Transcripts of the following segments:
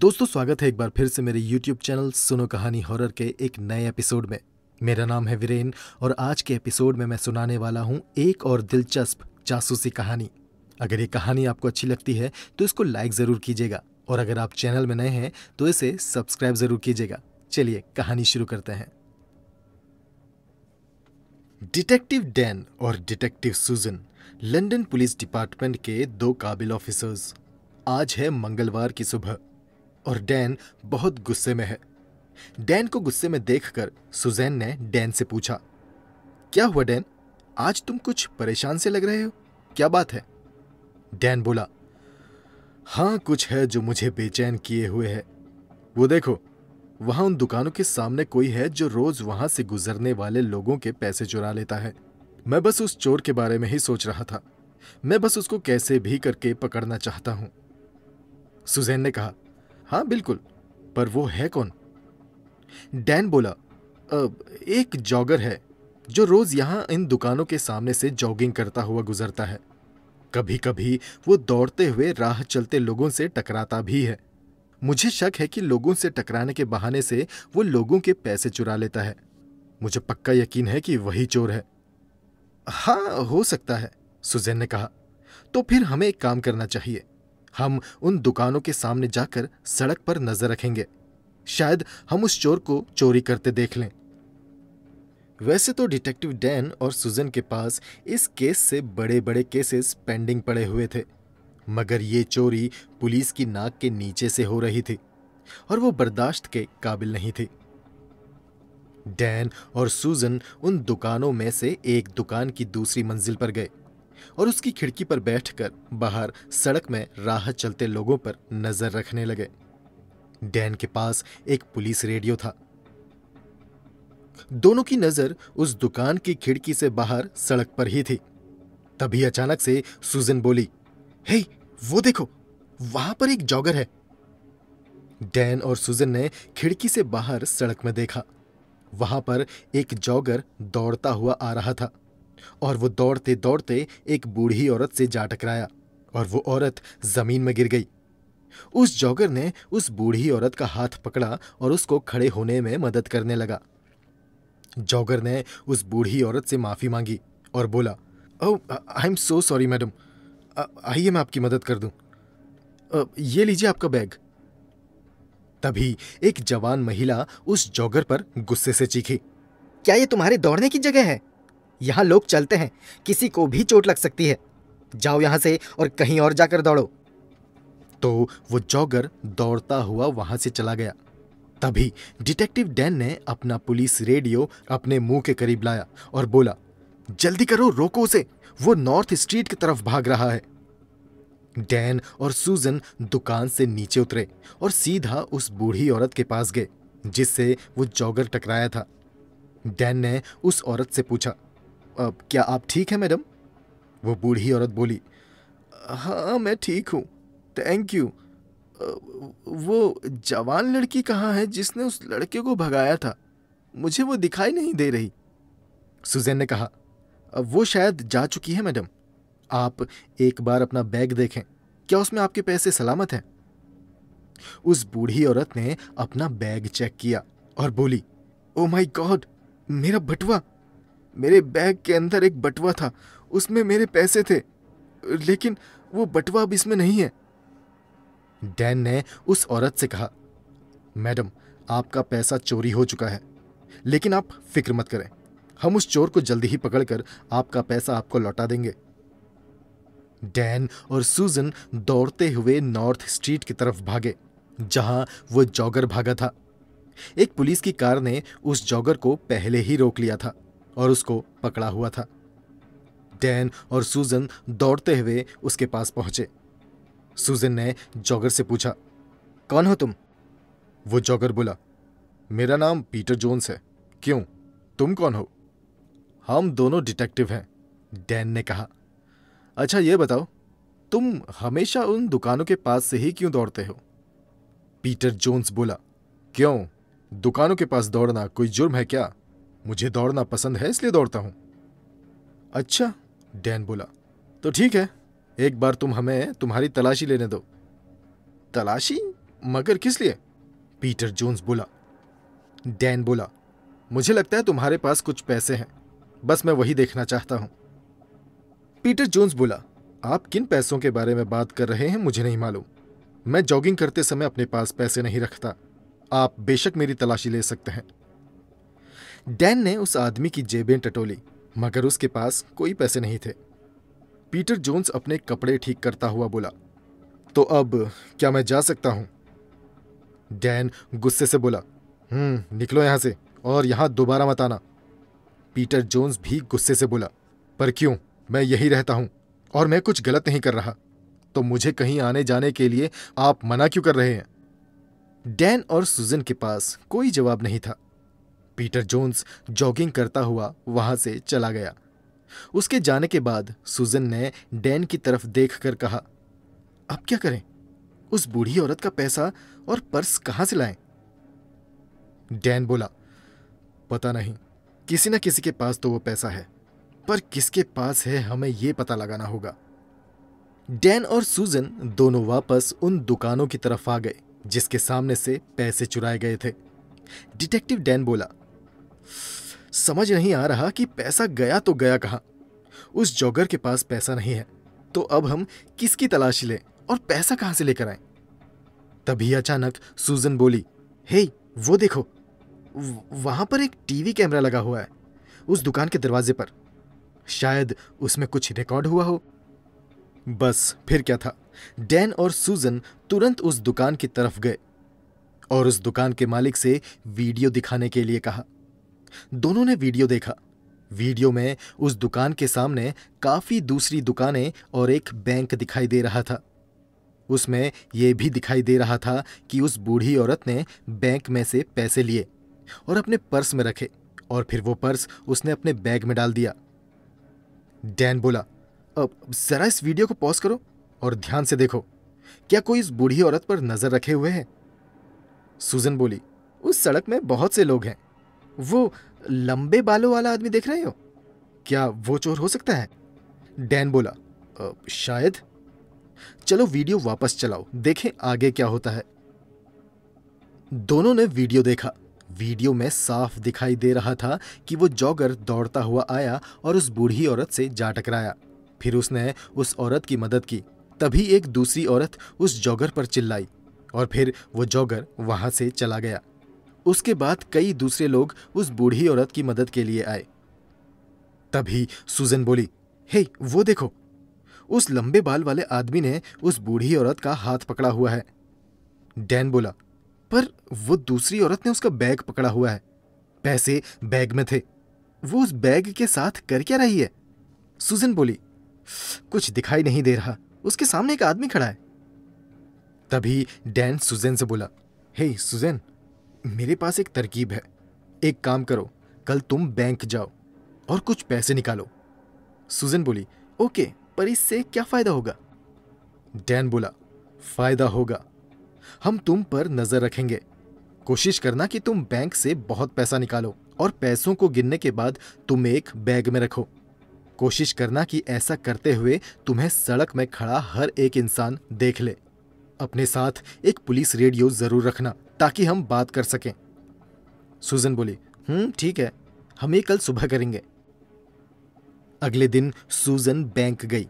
दोस्तों स्वागत है एक बार फिर से मेरे YouTube चैनल सुनो कहानी हॉरर के एक नए एपिसोड में मेरा नाम है वीरेन और आज के एपिसोड में मैं सुनाने वाला हूं एक और दिलचस्प जासूसी कहानी अगर ये कहानी आपको अच्छी लगती है तो इसको लाइक ज़रूर कीजिएगा और अगर आप चैनल में नए हैं तो इसे सब्सक्राइब ज़रूर कीजिएगा चलिए कहानी शुरू करते हैं डिटेक्टिव डैन और detective Susan London police department के दो काबिल ऑफिसर्स आज है मंगलवार की सुबह और डैन बहुत गुस्से में है डैन को गुस्से में देखकर सुजैन ने डैन से पूछा क्या हुआ डैन आज तुम कुछ परेशान से लग रहे हो क्या बात है डैन बोला हाँ कुछ है जो मुझे बेचैन किए हुए है वो देखो वहां उन दुकानों के सामने कोई है जो रोज वहां से गुजरने वाले लोगों के पैसे चुरा लेता है मैं बस उस चोर के बारे में ही सोच रहा था मैं बस उसको कैसे भी करके पकड़ना चाहता हूं सुजैन ने कहा हाँ बिल्कुल पर वो है कौन डैन बोला एक जॉगर है जो रोज यहां इन दुकानों के सामने से जॉगिंग करता हुआ गुजरता है कभी कभी वो दौड़ते हुए राह चलते लोगों से टकराता भी है मुझे शक है कि लोगों से टकराने के बहाने से वो लोगों के पैसे चुरा लेता है मुझे पक्का यकीन है कि वही चोर है हाँ हो सकता है सुजैन ने कहा तो फिर हमें एक काम करना चाहिए हम उन दुकानों के सामने जाकर सड़क पर नजर रखेंगे शायद हम उस चोर को चोरी करते देख लें वैसे तो डिटेक्टिव डैन और सुजन के पास इस केस से बड़े बड़े केसेस पेंडिंग पड़े हुए थे मगर ये चोरी पुलिस की नाक के नीचे से हो रही थी और वो बर्दाश्त के काबिल नहीं थी डैन और सुजन उन दुकानों में से एक दुकान की दूसरी मंजिल पर गए और उसकी खिड़की पर बैठकर बाहर सड़क में राह चलते लोगों पर नजर रखने लगे डैन के पास एक पुलिस रेडियो था दोनों की नजर उस दुकान की खिड़की से बाहर सड़क पर ही थी तभी अचानक से सुजन बोली हे hey, वो देखो वहां पर एक जॉगर है डैन और सुजन ने खिड़की से बाहर सड़क में देखा वहां पर एक जॉगर दौड़ता हुआ आ रहा था और वो दौड़ते दौड़ते एक बूढ़ी औरत से जा टकराया और वो औरत जमीन में गिर गई उस जॉगर ने उस बूढ़ी औरत का हाथ पकड़ा और उसको खड़े होने में मदद करने लगा जॉगर ने उस बूढ़ी औरत से माफ़ी मांगी और बोला I am so sorry madam आइए मैं आपकी मदद कर दूं ये लीजिए आपका बैग तभी एक जवान महिला उस जॉगर पर गुस्से से चीखी क्या ये तुम्हारे दौड़ने की जगह है यहाँ लोग चलते हैं किसी को भी चोट लग सकती है जाओ यहाँ से और कहीं और जाकर दौड़ो तो वो जॉगर दौड़ता हुआ वहां से चला गया तभी डिटेक्टिव डैन ने अपना पुलिस रेडियो अपने मुंह के करीब लाया और बोला जल्दी करो रोको उसे वो नॉर्थ स्ट्रीट की तरफ भाग रहा है डैन और सूजन दुकान से नीचे उतरे और सीधा उस बूढ़ी औरत के पास गए जिससे वो जॉगर टकराया था डैन ने उस औरत से पूछा क्या आप ठीक हैं मैडम वो बूढ़ी औरत बोली हाँ मैं ठीक हूँ थैंक यू वो जवान लड़की कहाँ है जिसने उस लड़के को भगाया था मुझे वो दिखाई नहीं दे रही सुजैन ने कहा वो शायद जा चुकी है मैडम आप एक बार अपना बैग देखें क्या उसमें आपके पैसे सलामत हैं उस बूढ़ी औरत ने अपना बैग चेक किया और बोली ओ माई गॉड मेरा बटुआ मेरे बैग के अंदर एक बटवा था उसमें मेरे पैसे थे लेकिन वो बटवा अब इसमें नहीं है डैन ने उस औरत से कहा मैडम आपका पैसा चोरी हो चुका है लेकिन आप फिक्र मत करें हम उस चोर को जल्दी ही पकड़कर आपका पैसा आपको लौटा देंगे डैन और सूजन दौड़ते हुए नॉर्थ स्ट्रीट की तरफ भागे जहां वो जॉगर भागा था एक पुलिस की कार ने उस जॉगर को पहले ही रोक लिया था और उसको पकड़ा हुआ था डैन और सूजन दौड़ते हुए उसके पास पहुंचे सूजन ने जॉगर से पूछा कौन हो तुम वो जॉगर बोला मेरा नाम पीटर जोन्स है क्यों तुम कौन हो हम दोनों डिटेक्टिव हैं डैन ने कहा अच्छा ये बताओ तुम हमेशा उन दुकानों के पास से ही क्यों दौड़ते हो पीटर जोन्स बोला क्यों दुकानों के पास दौड़ना कोई जुर्म है क्या मुझे दौड़ना पसंद है इसलिए दौड़ता हूं अच्छा डैन बोला तो ठीक है एक बार तुम हमें तुम्हारी तलाशी लेने दो तलाशी मगर किस लिए पीटर जोन्स बोला डैन बोला मुझे लगता है तुम्हारे पास कुछ पैसे हैं बस मैं वही देखना चाहता हूं पीटर जोन्स बोला आप किन पैसों के बारे में बात कर रहे हैं मुझे नहीं मालूम मैं जॉगिंग करते समय अपने पास पैसे नहीं रखता आप बेशक मेरी तलाशी ले सकते हैं डैन ने उस आदमी की जेबें टटोली मगर उसके पास कोई पैसे नहीं थे पीटर जोन्स अपने कपड़े ठीक करता हुआ बोला तो अब क्या मैं जा सकता हूं डैन गुस्से से बोला हम्म निकलो यहां से और यहां दोबारा मत आना पीटर जोन्स भी गुस्से से बोला पर क्यों मैं यही रहता हूं और मैं कुछ गलत नहीं कर रहा तो मुझे कहीं आने जाने के लिए आप मना क्यों कर रहे हैं डैन और सुजन के पास कोई जवाब नहीं था पीटर जोन्स जॉगिंग करता हुआ वहां से चला गया उसके जाने के बाद सुजन ने डैन की तरफ देख कर कहा अब क्या करें उस बूढ़ी औरत का पैसा और पर्स कहां से लाएं? डैन बोला पता नहीं किसी ना किसी के पास तो वो पैसा है पर किसके पास है हमें यह पता लगाना होगा डैन और सूजन दोनों वापस उन दुकानों की तरफ आ गए जिसके सामने से पैसे चुराए गए थे डिटेक्टिव डैन बोला समझ नहीं आ रहा कि पैसा गया तो गया कहाँ उस जॉगर के पास पैसा नहीं है तो अब हम किसकी तलाशी लें और पैसा कहाँ से लेकर आए तभी अचानक सूजन बोली हे वो देखो वहां पर एक टीवी कैमरा लगा हुआ है उस दुकान के दरवाजे पर शायद उसमें कुछ रिकॉर्ड हुआ हो बस फिर क्या था डैन और सूजन तुरंत उस दुकान की तरफ गए और उस दुकान के मालिक से वीडियो दिखाने के लिए कहा दोनों ने वीडियो देखा वीडियो में उस दुकान के सामने काफी दूसरी दुकानें और एक बैंक दिखाई दे रहा था उसमें यह भी दिखाई दे रहा था कि उस बूढ़ी औरत ने बैंक में से पैसे लिए और अपने पर्स में रखे और फिर वो पर्स उसने अपने बैग में डाल दिया डैन बोला अब जरा इस वीडियो को पॉज करो और ध्यान से देखो क्या कोई इस बूढ़ी औरत पर नजर रखे हुए है सुजन बोली उस सड़क में बहुत से लोग हैं वो लंबे बालों वाला आदमी देख रहे हो क्या वो चोर हो सकता है डैन बोला शायद चलो वीडियो वापस चलाओ देखें आगे क्या होता है दोनों ने वीडियो देखा वीडियो में साफ दिखाई दे रहा था कि वो जॉगर दौड़ता हुआ आया और उस बूढ़ी औरत से जा टकराया फिर उसने उस औरत की मदद की तभी एक दूसरी औरत उस जॉगर पर चिल्लाई और फिर वो जॉगर वहां से चला गया उसके बाद कई दूसरे लोग उस बूढ़ी औरत की मदद के लिए आए तभी सुजन बोली हे वो देखो उस लंबे बाल वाले आदमी ने उस बूढ़ी औरत का हाथ पकड़ा हुआ है डैन बोला पर वो दूसरी औरत ने उसका बैग पकड़ा हुआ है पैसे बैग में थे वो उस बैग के साथ कर क्या रही है सुजन बोली कुछ दिखाई नहीं दे रहा उसके सामने एक आदमी खड़ा है तभी डैन सुजन से बोला हे hey, सुजन मेरे पास एक तरकीब है एक काम करो कल तुम बैंक जाओ और कुछ पैसे निकालो सुजन बोली ओके पर इससे क्या फायदा होगा डैन बोला फायदा होगा हम तुम पर नजर रखेंगे कोशिश करना कि तुम बैंक से बहुत पैसा निकालो और पैसों को गिनने के बाद तुम एक बैग में रखो कोशिश करना कि ऐसा करते हुए तुम्हें सड़क में खड़ा हर एक इंसान देख ले अपने साथ एक पुलिस रेडियो जरूर रखना ताकि हम बात कर सकें सुजन बोली हम्म ठीक है हम ये कल सुबह करेंगे अगले दिन सूजन बैंक गई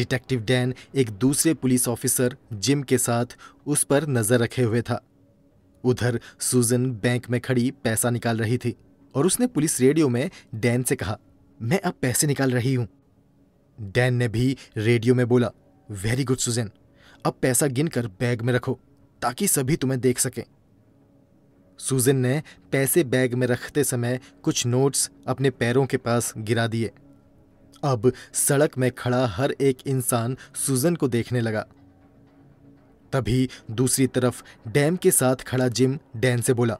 डिटेक्टिव डैन एक दूसरे पुलिस ऑफिसर जिम के साथ उस पर नजर रखे हुए था उधर सूजन बैंक में खड़ी पैसा निकाल रही थी और उसने पुलिस रेडियो में डैन से कहा मैं अब पैसे निकाल रही हूं डैन ने भी रेडियो में बोला वेरी गुड सुजन अब पैसा गिनकर बैग में रखो ताकि सभी तुम्हें देख सकें सूजन ने पैसे बैग में रखते समय कुछ नोट्स अपने पैरों के पास गिरा दिए अब सड़क में खड़ा हर एक इंसान सूजन को देखने लगा तभी दूसरी तरफ डैम के साथ खड़ा जिम डैन से बोला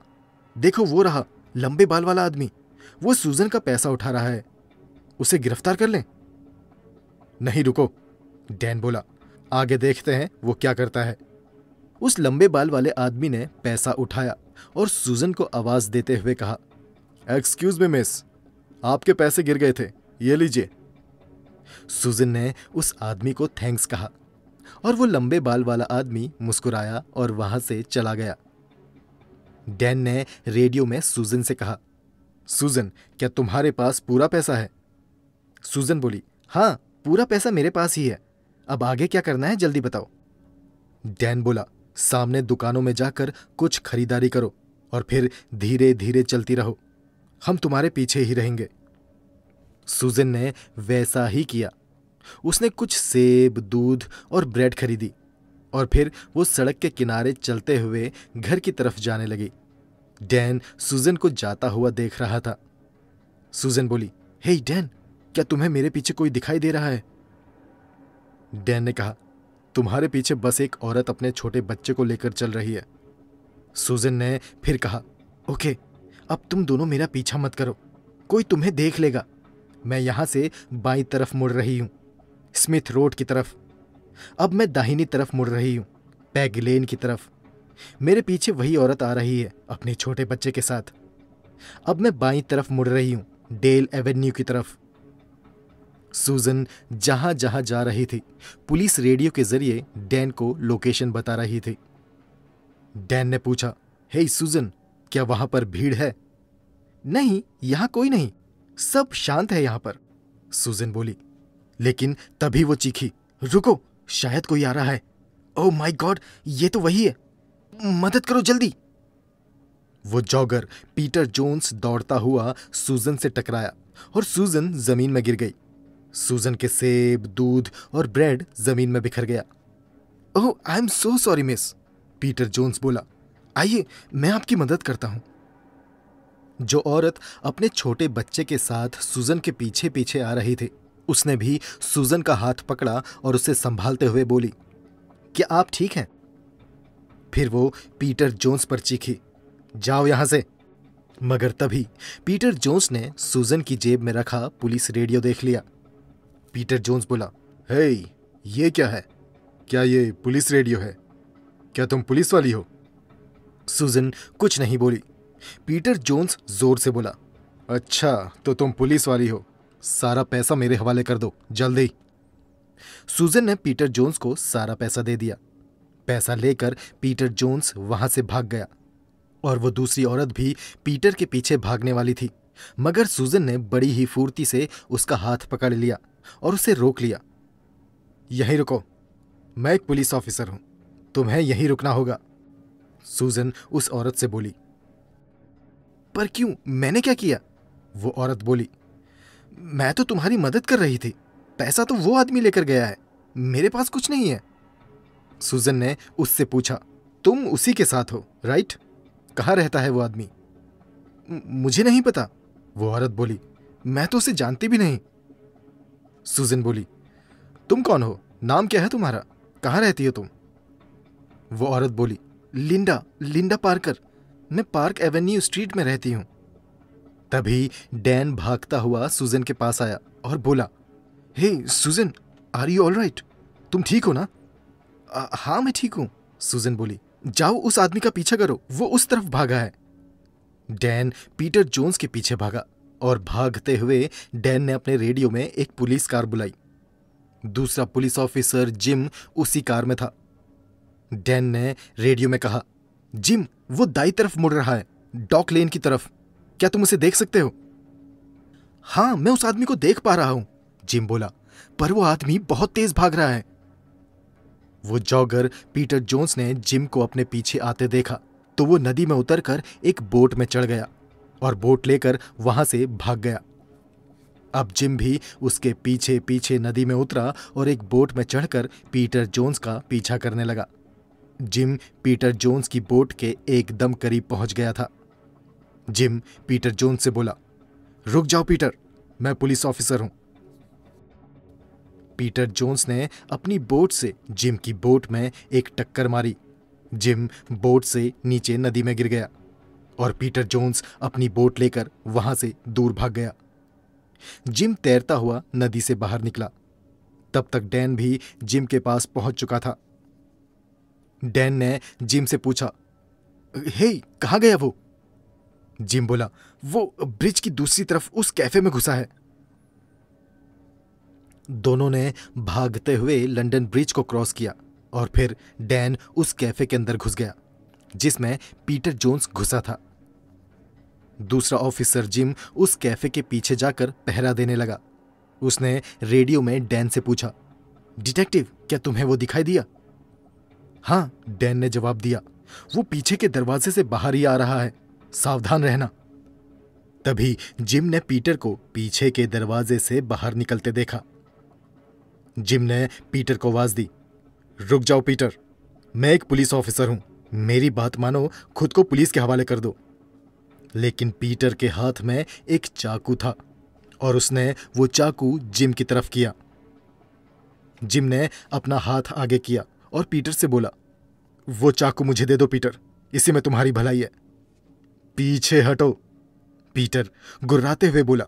देखो वो रहा लंबे बाल वाला आदमी वो सूजन का पैसा उठा रहा है उसे गिरफ्तार कर लें नहीं रुको डैन बोला आगे देखते हैं वो क्या करता है उस लंबे बाल वाले आदमी ने पैसा उठाया और सूजन को आवाज़ देते हुए कहा एक्सक्यूज मी मिस आपके पैसे गिर गए थे ये लीजिए सुजन ने उस आदमी को थैंक्स कहा और वो लंबे बाल वाला आदमी मुस्कुराया और वहां से चला गया डैन ने रेडियो में सूजन से कहा सूजन क्या तुम्हारे पास पूरा पैसा है सूजन बोली हाँ पूरा पैसा मेरे पास ही है अब आगे क्या करना है जल्दी बताओ डैन बोला सामने दुकानों में जाकर कुछ खरीदारी करो और फिर धीरे धीरे चलती रहो हम तुम्हारे पीछे ही रहेंगे सुजन ने वैसा ही किया उसने कुछ सेब दूध और ब्रेड खरीदी और फिर वो सड़क के किनारे चलते हुए घर की तरफ जाने लगी डैन सुजन को जाता हुआ देख रहा था सुजन बोली हे hey, डैन क्या तुम्हें मेरे पीछे कोई दिखाई दे रहा है डैन ने कहा तुम्हारे पीछे बस एक औरत अपने छोटे बच्चे को लेकर चल रही है सुजन ने फिर कहा ओके अब तुम दोनों मेरा पीछा मत करो कोई तुम्हें देख लेगा मैं यहां से बाई तरफ मुड़ रही हूं स्मिथ रोड की तरफ अब मैं दाहिनी तरफ मुड़ रही हूं पैग लेन की तरफ मेरे पीछे वही औरत आ रही है अपने छोटे बच्चे के साथ अब मैं बाई तरफ मुड़ रही हूं डेल एवेन्यू की तरफ सूजन जहां जहां जा रही थी पुलिस रेडियो के जरिए डैन को लोकेशन बता रही थी डैन ने पूछा हे hey, सूजन क्या वहां पर भीड़ है नहीं यहां कोई नहीं सब शांत है यहां पर सूजन बोली लेकिन तभी वो चीखी रुको शायद कोई आ रहा है ओ माय गॉड ये तो वही है मदद करो जल्दी वो जॉगर पीटर जोन्स दौड़ता हुआ सूजन से टकराया और सूजन जमीन में गिर गई सूजन के सेब दूध और ब्रेड जमीन में बिखर गया oh I am so sorry Miss Peter Jones बोला आइए मैं आपकी मदद करता हूं जो औरत अपने छोटे बच्चे के साथ सूजन के पीछे पीछे आ रही थी उसने भी सूजन का हाथ पकड़ा और उसे संभालते हुए बोली क्या आप ठीक हैं फिर वो पीटर जोन्स पर चीखी जाओ यहां से मगर तभी पीटर जोन्स ने सूजन की जेब में रखा पुलिस रेडियो देख लिया पीटर जोन्स बोला हे hey, ये क्या है क्या ये पुलिस रेडियो है क्या तुम पुलिस वाली हो सुजन कुछ नहीं बोली पीटर जोन्स जोर से बोला अच्छा तो तुम पुलिस वाली हो सारा पैसा मेरे हवाले कर दो जल्दी सुजन ने पीटर जोन्स को सारा पैसा दे दिया पैसा लेकर पीटर जोन्स वहां से भाग गया और वो दूसरी औरत भी पीटर के पीछे भागने वाली थी मगर सुजन ने बड़ी ही फुर्ती से उसका हाथ पकड़ लिया और उसे रोक लिया यहीं रुको मैं एक पुलिस ऑफिसर हूं तुम्हें यहीं रुकना होगा सूजन उस औरत से बोली पर क्यों मैंने क्या किया वो औरत बोली मैं तो तुम्हारी मदद कर रही थी पैसा तो वो आदमी लेकर गया है मेरे पास कुछ नहीं है सूजन ने उससे पूछा तुम उसी के साथ हो राइट कहाँ रहता है वो आदमी मुझे नहीं पता वो औरत बोली मैं तो उसे जानती भी नहीं सुजिन बोली तुम कौन हो नाम क्या है तुम्हारा कहाँ रहती हो तुम वो औरत बोली लिंडा लिंडा पार्कर मैं पार्क एवेन्यू स्ट्रीट में रहती हूँ तभी डैन भागता हुआ सुजन के पास आया और बोला hey Susan are you all right तुम ठीक हो ना हाँ मैं ठीक हूँ सुजन बोली जाओ उस आदमी का पीछा करो वो उस तरफ भागा है डैन पीटर जोन्स के पीछे भागा और भागते हुए डैन ने अपने रेडियो में एक पुलिस कार बुलाई दूसरा पुलिस ऑफिसर जिम उसी कार में था डैन ने रेडियो में कहा जिम वो दाई तरफ मुड़ रहा है डॉक लेन की तरफ क्या तुम उसे देख सकते हो हां मैं उस आदमी को देख पा रहा हूं जिम बोला पर वो आदमी बहुत तेज भाग रहा है वो जॉगर पीटर जोन्स ने जिम को अपने पीछे आते देखा तो वो नदी में उतरकर एक बोट में चढ़ गया और बोट लेकर वहां से भाग गया अब जिम भी उसके पीछे पीछे नदी में उतरा और एक बोट में चढ़कर पीटर जोन्स का पीछा करने लगा जिम पीटर जोन्स की बोट के एकदम करीब पहुंच गया था जिम पीटर जोन्स से बोला रुक जाओ पीटर मैं पुलिस ऑफिसर हूं पीटर जोन्स ने अपनी बोट से जिम की बोट में एक टक्कर मारी जिम बोट से नीचे नदी में गिर गया और पीटर जोन्स अपनी बोट लेकर वहां से दूर भाग गया जिम तैरता हुआ नदी से बाहर निकला तब तक डैन भी जिम के पास पहुंच चुका था डैन ने जिम से पूछा हे कहा गया वो जिम बोला वो ब्रिज की दूसरी तरफ उस कैफे में घुसा है दोनों ने भागते हुए लंदन ब्रिज को क्रॉस किया और फिर डैन उस कैफे के अंदर घुस गया जिसमें पीटर जोन्स घुसा था दूसरा ऑफिसर जिम उस कैफे के पीछे जाकर पहरा देने लगा उसने रेडियो में डैन से पूछा डिटेक्टिव क्या तुम्हें वो दिखाई दिया हाँ डैन ने जवाब दिया वो पीछे के दरवाजे से बाहर ही आ रहा है सावधान रहना तभी जिम ने पीटर को पीछे के दरवाजे से बाहर निकलते देखा जिम ने पीटर को आवाज दी रुक जाओ पीटर मैं एक पुलिस ऑफिसर हूं मेरी बात मानो खुद को पुलिस के हवाले कर दो लेकिन पीटर के हाथ में एक चाकू था और उसने वो चाकू जिम की तरफ किया जिम ने अपना हाथ आगे किया और पीटर से बोला वो चाकू मुझे दे दो पीटर इसी में तुम्हारी भलाई है पीछे हटो पीटर गुर्राते हुए बोला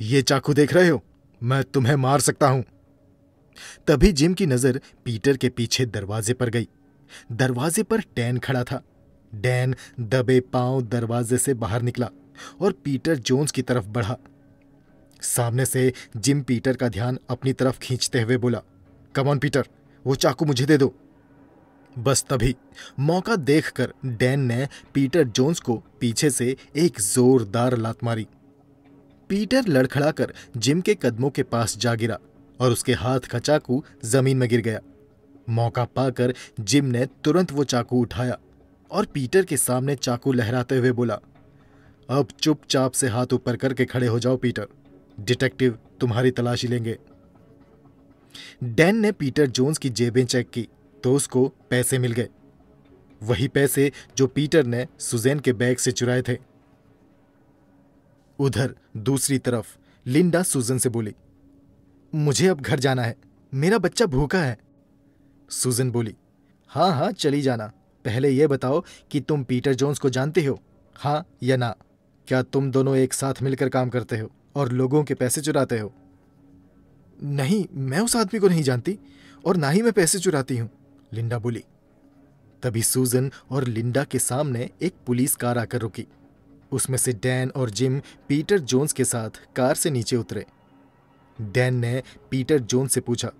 ये चाकू देख रहे हो मैं तुम्हें मार सकता हूं तभी जिम की नजर पीटर के पीछे दरवाजे पर गई दरवाजे पर टैन खड़ा था डैन दबे पांव दरवाजे से बाहर निकला और पीटर जोन्स की तरफ बढ़ा सामने से जिम पीटर का ध्यान अपनी तरफ खींचते हुए बोला कमॉन पीटर वो चाकू मुझे दे दो बस तभी मौका देखकर डैन ने पीटर जोन्स को पीछे से एक जोरदार लात मारी पीटर लड़खड़ाकर जिम के कदमों के पास जा गिरा और उसके हाथ का चाकू जमीन में गिर गया मौका पाकर जिम ने तुरंत वो चाकू उठाया और पीटर के सामने चाकू लहराते हुए बोला अब चुपचाप से हाथ ऊपर करके खड़े हो जाओ पीटर डिटेक्टिव तुम्हारी तलाशी लेंगे डैन ने पीटर जोन्स की जेबें चेक की तो उसको पैसे मिल गए वही पैसे जो पीटर ने सुजैन के बैग से चुराए थे उधर दूसरी तरफ लिंडा सुजन से बोली मुझे अब घर जाना है मेरा बच्चा भूखा है सुजन बोली हाँ हाँ चली जाना पहले यह बताओ कि तुम पीटर जोन्स को जानते हो हाँ या ना क्या तुम दोनों एक साथ मिलकर काम करते हो और लोगों के पैसे चुराते हो नहीं मैं उस आदमी को नहीं जानती और ना ही मैं पैसे चुराती हूँ लिंडा बोली तभी सूजन और लिंडा के सामने एक पुलिस कार आकर रुकी उसमें से डैन और जिम पीटर जोन्स के साथ कार से नीचे उतरे डैन ने पीटर जोन्स से पूछा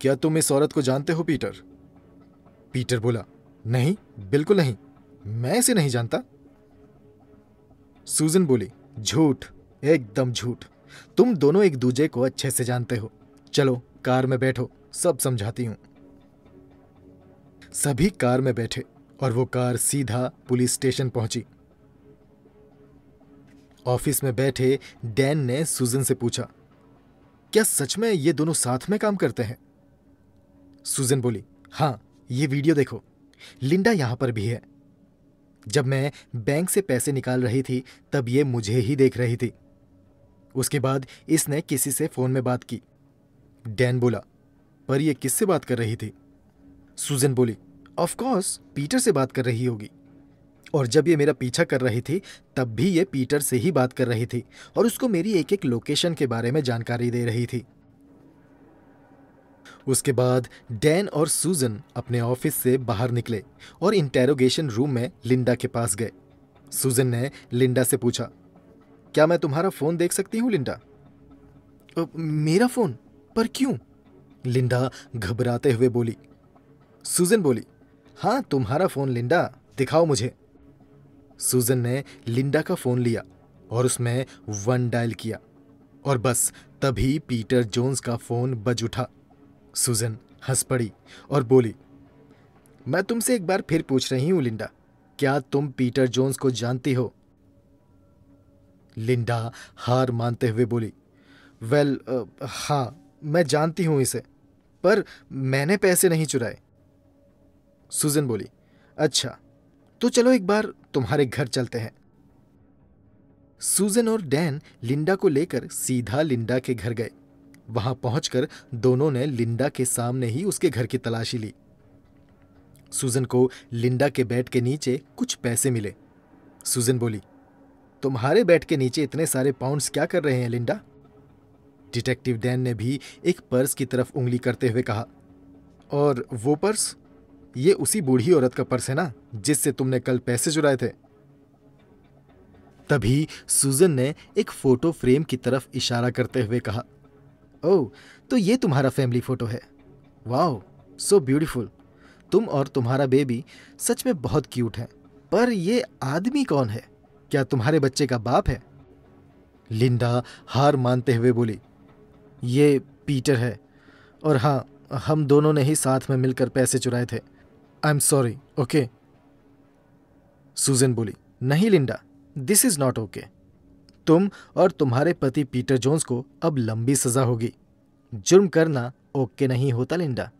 क्या तुम इस औरत को जानते हो पीटर पीटर बोला नहीं बिल्कुल नहीं मैं इसे नहीं जानता सूजन बोली झूठ एकदम झूठ तुम दोनों एक दूजे को अच्छे से जानते हो चलो कार में बैठो सब समझाती हूं सभी कार में बैठे और वो कार सीधा पुलिस स्टेशन पहुंची ऑफिस में बैठे डैन ने सूजन से पूछा क्या सच में ये दोनों साथ में काम करते हैं सूजन बोली हां ये वीडियो देखो लिंडा यहां पर भी है जब मैं बैंक से पैसे निकाल रही थी तब ये मुझे ही देख रही थी उसके बाद इसने किसी से फ़ोन में बात की डैन बोला पर यह किससे बात कर रही थी सुजन बोली ऑफ कोर्स पीटर से बात कर रही होगी और जब ये मेरा पीछा कर रही थी तब भी ये पीटर से ही बात कर रही थी और उसको मेरी एक एक लोकेशन के बारे में जानकारी दे रही थी उसके बाद डैन और सूजन अपने ऑफिस से बाहर निकले और इंटेरोगेशन रूम में लिंडा के पास गए सूजन ने लिंडा से पूछा क्या मैं तुम्हारा फ़ोन देख सकती हूँ लिंडा मेरा फ़ोन पर क्यों लिंडा घबराते हुए बोली सूजन बोली हाँ तुम्हारा फ़ोन लिंडा दिखाओ मुझे सूजन ने लिंडा का फ़ोन लिया और उसमें वन डायल किया और बस तभी पीटर जोन्स का फ़ोन बज उठा सुजन हंस पड़ी और बोली मैं तुमसे एक बार फिर पूछ रही हूं लिंडा क्या तुम पीटर जोन्स को जानती हो लिंडा हार मानते हुए बोली वेल well, uh, हाँ मैं जानती हूं इसे पर मैंने पैसे नहीं चुराए सुजन बोली अच्छा तो चलो एक बार तुम्हारे घर चलते हैं सुजन और डैन लिंडा को लेकर सीधा लिंडा के घर गए वहां पहुंचकर दोनों ने लिंडा के सामने ही उसके घर की तलाशी ली सुजन को लिंडा के बेड के नीचे कुछ पैसे मिले सुजन बोली तुम्हारे बेड के नीचे इतने सारे पाउंड्स क्या कर रहे हैं लिंडा डिटेक्टिव डैन ने भी एक पर्स की तरफ उंगली करते हुए कहा और वो पर्स ये उसी बूढ़ी औरत का पर्स है ना जिससे तुमने कल पैसे चुराए थे तभी सुजन ने एक फोटो फ्रेम की तरफ इशारा करते हुए कहा ओ तो ये तुम्हारा फैमिली फ़ोटो है वाओ सो ब्यूटीफुल तुम और तुम्हारा बेबी सच में बहुत क्यूट है पर ये आदमी कौन है क्या तुम्हारे बच्चे का बाप है लिंडा हार मानते हुए बोली ये पीटर है और हाँ हम दोनों ने ही साथ में मिलकर पैसे चुराए थे I am sorry okay Susan बोली नहीं Linda this is not okay तुम और तुम्हारे पति पीटर जोन्स को अब लंबी सजा होगी जुर्म करना ओके नहीं होता लिंडा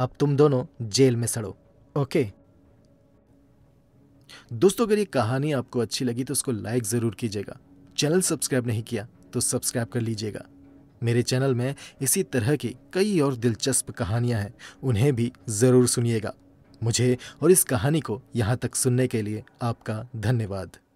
अब तुम दोनों जेल में सड़ो ओके दोस्तों अगर ये कहानी आपको अच्छी लगी तो उसको लाइक ज़रूर कीजिएगा चैनल सब्सक्राइब नहीं किया तो सब्सक्राइब कर लीजिएगा मेरे चैनल में इसी तरह की कई और दिलचस्प कहानियां हैं उन्हें भी ज़रूर सुनिएगा मुझे और इस कहानी को यहाँ तक सुनने के लिए आपका धन्यवाद